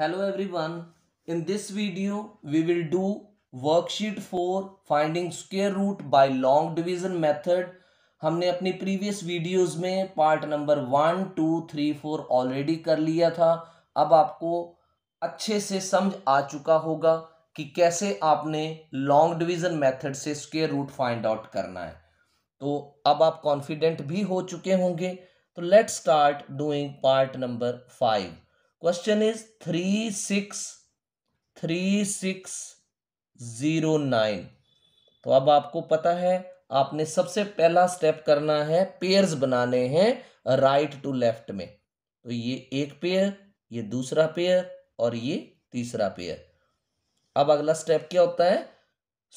hello everyone in this video we will do worksheet for finding square root by long division method हमने अपनी previous videos में part number one two three four already कर लिया था अब आपको अच्छे से समझ आ चुका होगा कि कैसे आपने लॉन्ग डिवीज़न मेथड से स्क्वेयर रूट फाइंड आउट करना है तो अब आप कॉन्फिडेंट भी हो चुके होंगे तो let's start doing part number five question is three six three six zero nine तो अब आपको पता है आपने सबसे पहला स्टेप करना है पेयर्स बनाने हैं राइट टू लेफ्ट में तो ये एक पेयर ये दूसरा पेयर और ये तीसरा पेयर अब अगला स्टेप क्या होता है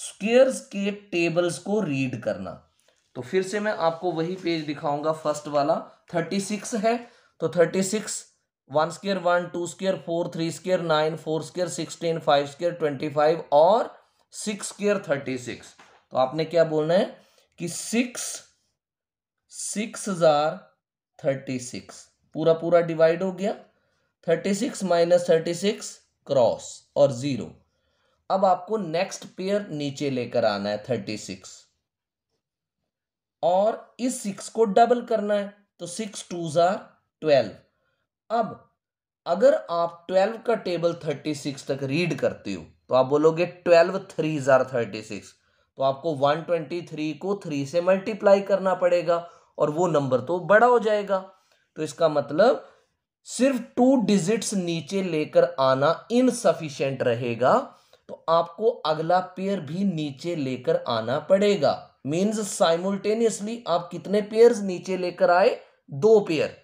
स्क्वेयर्स के टेबल्स को रीड करना तो फिर से मैं आपको वही पेज दिखाऊंगा फर्स्ट वाला थर्टी सिक्स है तो thirty six one square one two square four three square nine four square sixteen five square twenty five और सिक्स स्केयर थर्टी सिक्स तो आपने क्या बोलना है कि सिक्स सिक्स हजार थर्टी सिक्स पूरा पूरा डिवाइड हो गया thirty six minus thirty six cross और ज़ीरो अब आपको नेक्स्ट पेयर नीचे लेकर आना है थर्टी सिक्स और इस सिक्स को डबल करना है तो सिक्स टू ज़ार ट्वेल्व अब अगर आप ट्वेल्व का टेबल थर्टी सिक्स तक रीड करते हो तो आप बोलोगे ट्वेल्व थ्री जार थर्टी सिक्स तो आपको वन ट्वेंटी थ्री को थ्री से मल्टीप्लाई करना पड़ेगा और वो नंबर तो बड़ा हो जाएगा तो इसका मतलब सिर्फ टू डिजिट्स नीचे लेकर आना इनसफिशेंट रहेगा तो आपको अगला पेयर भी नीचे लेकर आना पड़ेगा मीन्स साइमुलटेनियसली आप कितने पेयर्स नीचे लेकर आए दो पेयर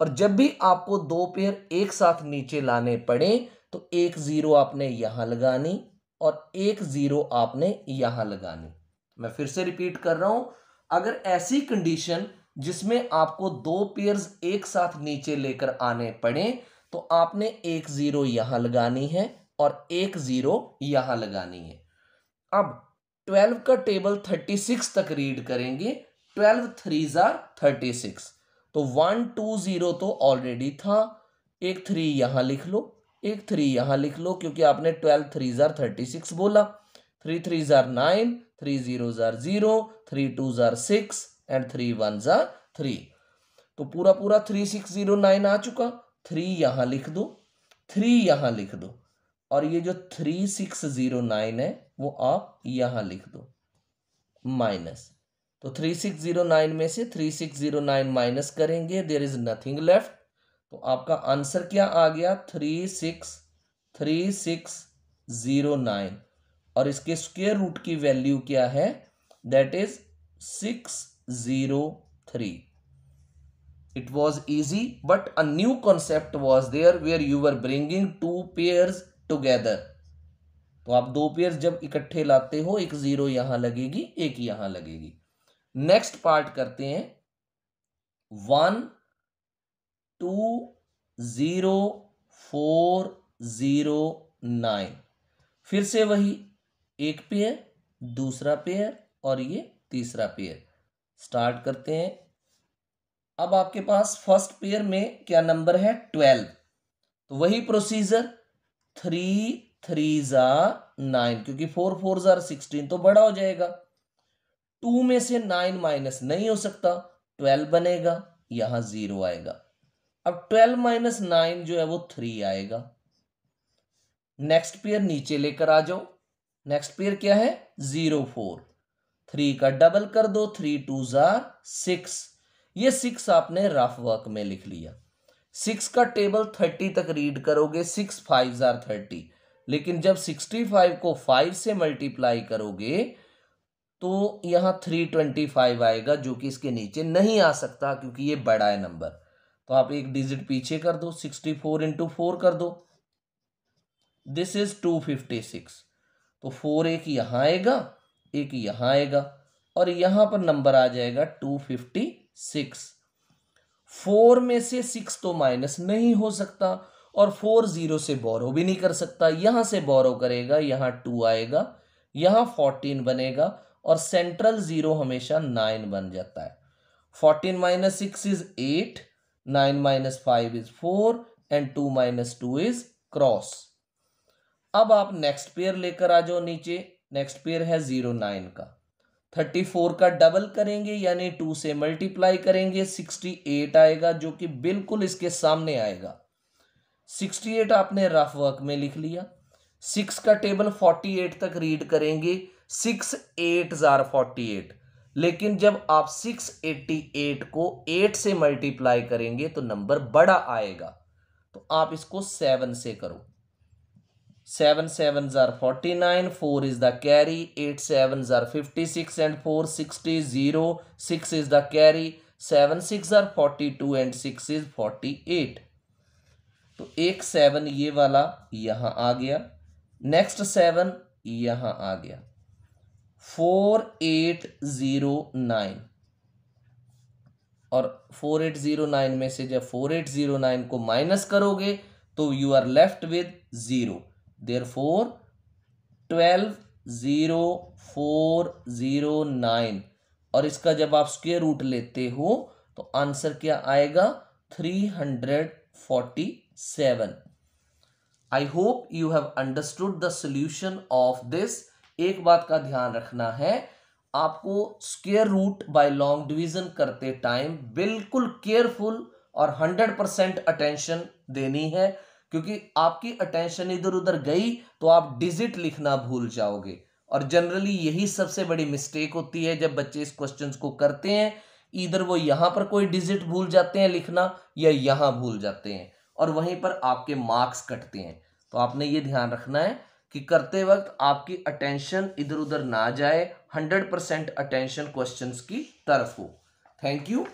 और जब भी आपको दो पेयर एक साथ नीचे लाने पड़े तो एक ज़ीरो आपने यहां लगानी और एक ज़ीरो आपने यहां लगानी मैं फिर से रिपीट कर रहा हूं अगर ऐसी कंडीशन जिसमें आपको दो पेयर एक साथ नीचे लेकर आने पड़े तो आपने एक ज़ीरो यहां लगानी है और एक ज़ीरो यहां लगानी है अब ट्वेल्व का टेबल थर्टी सिक्स तक रीड करेंगे ट्वेल्व थ्री ज़ार थर्टी सिक्स तो वन टू ज़ीरो तो ऑलरेडी था एक थ्री यहाँ लिख लो एक थ्री यहाँ लिख लो क्योंकि आपने ट्वेल्व थ्री ज़ार थर्टी सिक्स बोला थ्री थ्री ज़ार नाइन थ्री ज़ीरो ज़ार ज़ीरो थ्री टू ज़ार सिक्स एंड थ्री वन ज़ार थ्री तो पूरा पूरा थ्री सिक्स ज़ीरो नाइन आ चुका थ्री यहाँ लिख दो थ्री यहाँ लिख दो और ये जो थ्री सिक्स ज़ीरो नाइन है वो आप यहाँ लिख दो माइनस तो थ्री सिक्स ज़ीरो नाइन में से three six zero nine minus करेंगे देर इज़ नथिंग लेफ्ट तो आपका आंसर क्या आ गया three six three six zero nine और इसके स्क्वेयर रूट की वैल्यू क्या है that is six zero three it was easy but a new concept was there where you are bringing two pairs together तो आप दो पेयर जब इकट्ठे लाते हो एक ज़ीरो यहाँ लगेगी एक यहाँ लगेगी नेक्स्ट पार्ट करते हैं one two zero four zero nine फिर से वही एक पेयर दूसरा पेयर और ये तीसरा पेयर स्टार्ट करते हैं अब आपके पास फर्स्ट पेयर में क्या नंबर है ट्वेल्व तो वही प्रोसीजर थ्री थ्री ज़ा नाइन क्योंकि फोर फोर ज़ार सिक्सटीन तो बड़ा हो जाएगा टू में से नाइन माइनस नहीं हो सकता ट्वेल्व बनेगा यहां जीरो आएगा अब ट्वेल्व माइनस नाइन जो है वो थ्री आएगा नेक्स्ट पेयर नीचे लेकर आ जाओ नेक्स्ट पेयर क्या है जीरो फोर थ्री का डबल कर दो थ्री टू जार सिक्स ये सिक्स आपने रफ वर्क में लिख लिया सिक्स का टेबल थर्टी तक रीड करोगे सिक्स फाइव जार थर्टी लेकिन जब सिक्सटी फाइव को फाइव से मल्टीप्लाई करोगे तो यहाँ थ्री ट्वेंटी फाइव आएगा जो कि इसके नीचे नहीं आ सकता क्योंकि ये बड़ा है नंबर तो आप एक डिजिट पीछे कर दो सिक्सटी फोर इंटू फोर कर दो this is two fifty six तो फोर एक यहाँ आएगा एक यहाँ आएगा और यहाँ पर नंबर आ जाएगा टू फिफ्टी सिक्स फोर में से सिक्स तो माइनस नहीं हो सकता और फोर जीरो से बोरो भी नहीं कर सकता यहाँ से बोरो करेगा यहाँ टू आएगा यहाँ फोर्टीन बनेगा और सेंट्रल जीरो हमेशा नाइन बन जाता है fourteen minus six is eight nine minus five is four and two minus two is cross अब आप नेक्स्ट पेयर लेकर आ जाओ नीचे नेक्स्ट पेयर है जीरो नाइन का थर्टी फोर का डबल करेंगे यानी टू से मल्टीप्लाई करेंगे सिक्सटी एट आएगा जो कि बिल्कुल इसके सामने आएगा सिक्सटी एट आपने रफ वर्क में लिख लिया सिक्स का टेबल फोर्टी एट तक रीड करेंगे सिक्स एट ज़ार फोर्टी एट लेकिन जब आप सिक्स एट्टी एट को एट से मल्टीप्लाई करेंगे तो नंबर बड़ा आएगा तो आप इसको सेवन से करो सेवन सेवन ज़ार forty nine four is the carry eight seven ज़ार fifty six and four sixty zero six is the carry seven six ज़ार forty two and six is forty eight तो एक सेवन ये वाला यहां आ गया नेक्स्ट सेवन यहां आ गया फोर एट ज़ीरो नाइन और फोर एट ज़ीरो नाइन में से जब फोर एट ज़ीरो नाइन को माइनस करोगे तो you are left with zero there four twelve zero four zero nine और इसका जब आप स्क्वेयर रूट लेते हो तो आंसर क्या आएगा three hundred forty seven I hope you have understood the solution of this एक बात का ध्यान रखना है आपको square root by long division करते टाइम बिल्कुल केयरफुल और हंड्रेड परसेंट अटेंशन देनी है क्योंकि आपकी अटेंशन इधर उधर गई तो आप डिजिट लिखना भूल जाओगे और जनरली यही सबसे बड़ी मिस्टेक होती है जब बच्चे इस क्वेश्चन को करते हैं इधर वो यहां पर कोई डिजिट भूल जाते हैं लिखना या यहां भूल जाते हैं और वहीं पर आपके मार्क्स कटते हैं तो आपने ये ध्यान रखना है कि करते वक्त आपकी अटेंशन इधर उधर ना जाए हंड्रेड परसेंट अटेंशन क्वेश्चन की तरफ हो थैंक यू